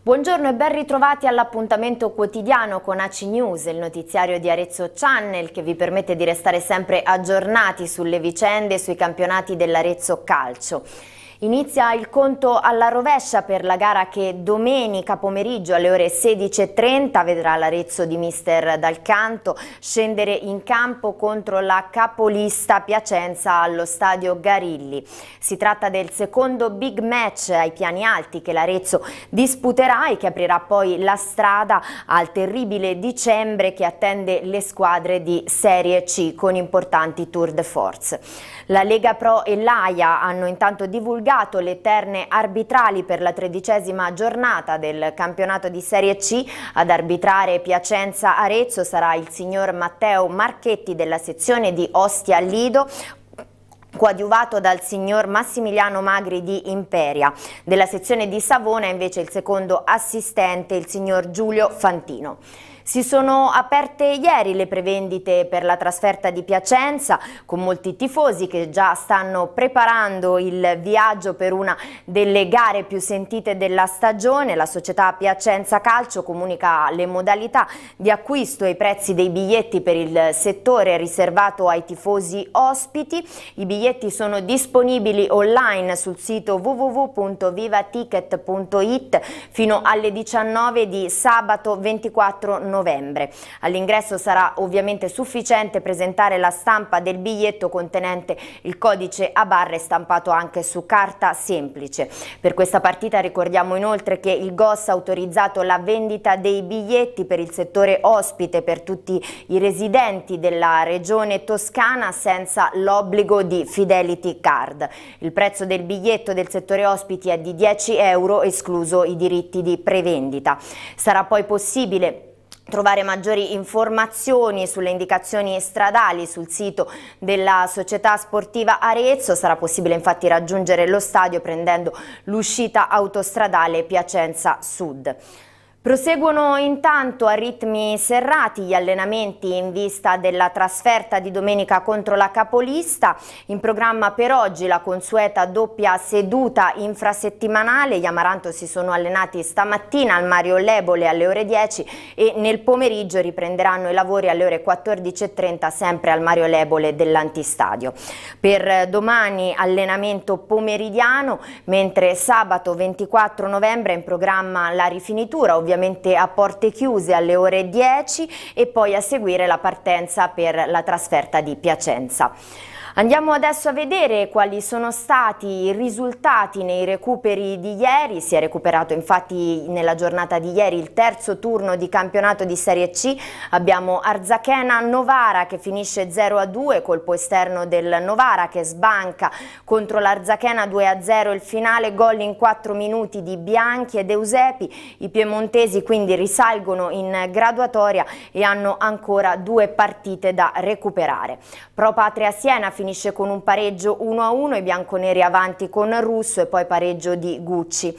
Buongiorno e ben ritrovati all'appuntamento quotidiano con ACI News, il notiziario di Arezzo Channel che vi permette di restare sempre aggiornati sulle vicende e sui campionati dell'Arezzo Calcio. Inizia il conto alla rovescia per la gara che domenica pomeriggio alle ore 16.30 vedrà l'Arezzo di mister Dalcanto scendere in campo contro la capolista Piacenza allo stadio Garilli. Si tratta del secondo big match ai piani alti che l'Arezzo disputerà e che aprirà poi la strada al terribile dicembre che attende le squadre di Serie C con importanti tour de force. La Lega Pro e l'AIA hanno intanto divulgato piegato le terne arbitrali per la tredicesima giornata del campionato di Serie C. Ad arbitrare Piacenza Arezzo sarà il signor Matteo Marchetti della sezione di Ostia Lido coadiuvato dal signor Massimiliano Magri di Imperia. Della sezione di Savona invece il secondo assistente, il signor Giulio Fantino. Si sono aperte ieri le prevendite per la trasferta di Piacenza con molti tifosi che già stanno preparando il viaggio per una delle gare più sentite della stagione. La società Piacenza Calcio comunica le modalità di acquisto e i prezzi dei biglietti per il settore riservato ai tifosi ospiti. I biglietti sono disponibili online sul sito www.vivaticket.it fino alle 19 di sabato 24 novembre novembre. All'ingresso sarà ovviamente sufficiente presentare la stampa del biglietto contenente il codice a barre stampato anche su carta semplice. Per questa partita ricordiamo inoltre che il GOS ha autorizzato la vendita dei biglietti per il settore ospite per tutti i residenti della regione toscana senza l'obbligo di Fidelity Card. Il prezzo del biglietto del settore ospiti è di 10 euro escluso i diritti di prevendita. Sarà poi possibile trovare maggiori informazioni sulle indicazioni stradali sul sito della società sportiva Arezzo. Sarà possibile infatti raggiungere lo stadio prendendo l'uscita autostradale Piacenza Sud. Proseguono intanto a ritmi serrati gli allenamenti in vista della trasferta di domenica contro la capolista. In programma per oggi la consueta doppia seduta infrasettimanale. Gli Amaranto si sono allenati stamattina al Mario Lebole alle ore 10 e nel pomeriggio riprenderanno i lavori alle ore 14.30 sempre al Mario Lebole dell'antistadio. Per domani allenamento pomeridiano, mentre sabato 24 novembre è in programma la rifinitura, ovvero ovviamente a porte chiuse alle ore 10 e poi a seguire la partenza per la trasferta di Piacenza. Andiamo adesso a vedere quali sono stati i risultati nei recuperi di ieri. Si è recuperato infatti nella giornata di ieri il terzo turno di campionato di Serie C. Abbiamo Arzachena Novara che finisce 0-2, colpo esterno del Novara che sbanca contro l'Arzachena 2-0 il finale, gol in 4 minuti di Bianchi ed Eusepi. I piemontesi quindi risalgono in graduatoria e hanno ancora due partite da recuperare. Pro Patria Siena finisce finisce con un pareggio 1-1, i bianconeri avanti con Russo e poi pareggio di Gucci.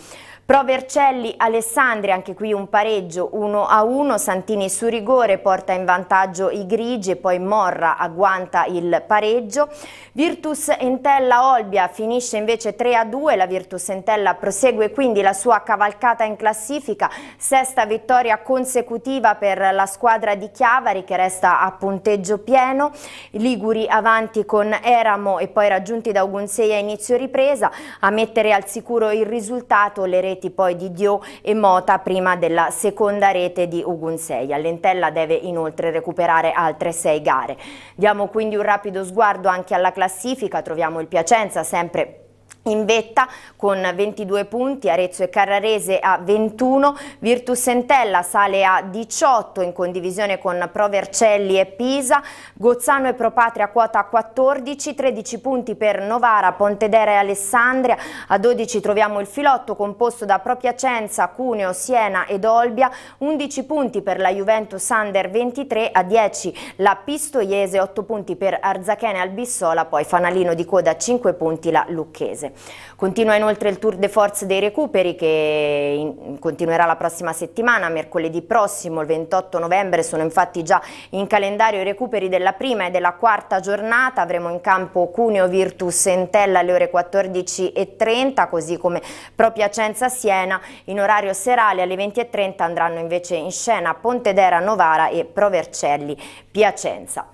Pro Vercelli Alessandria, anche qui un pareggio 1 a 1, Santini su rigore porta in vantaggio i grigi e poi Morra agguanta il pareggio. Virtus Entella Olbia finisce invece 3 a 2, la Virtus Entella prosegue quindi la sua cavalcata in classifica, sesta vittoria consecutiva per la squadra di Chiavari che resta a punteggio pieno, Liguri avanti con Eramo e poi raggiunti da Ugonzei a inizio ripresa, a mettere al sicuro il risultato le reti reti poi di Dio e Mota prima della seconda rete di Ugunsei. All'Entella deve inoltre recuperare altre sei gare. Diamo quindi un rapido sguardo anche alla classifica, troviamo il Piacenza sempre in vetta con 22 punti, Arezzo e Carrarese a 21, Virtus Entella sale a 18 in condivisione con Pro Vercelli e Pisa, Gozzano e Pro Patria quota 14, 13 punti per Novara, Pontedera e Alessandria, a 12 troviamo il Filotto composto da Pro Piacenza, Cuneo, Siena ed Olbia, 11 punti per la Juventus Under 23, a 10 la Pistoiese, 8 punti per Arzachene e Albissola, poi fanalino di coda 5 punti la Lucchese. Continua inoltre il tour de force dei recuperi che in, continuerà la prossima settimana, mercoledì prossimo, il 28 novembre, sono infatti già in calendario i recuperi della prima e della quarta giornata, avremo in campo Cuneo Virtus Entella alle ore 14.30, così come Propiacenza Siena in orario serale alle 20.30 andranno invece in scena Pontedera Novara e Provercelli Piacenza.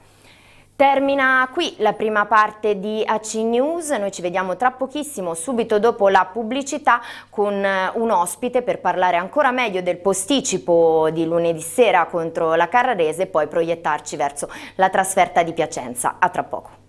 Termina qui la prima parte di AC News, noi ci vediamo tra pochissimo, subito dopo la pubblicità con eh, un ospite per parlare ancora meglio del posticipo di lunedì sera contro la Carrarese e poi proiettarci verso la trasferta di Piacenza. A tra poco.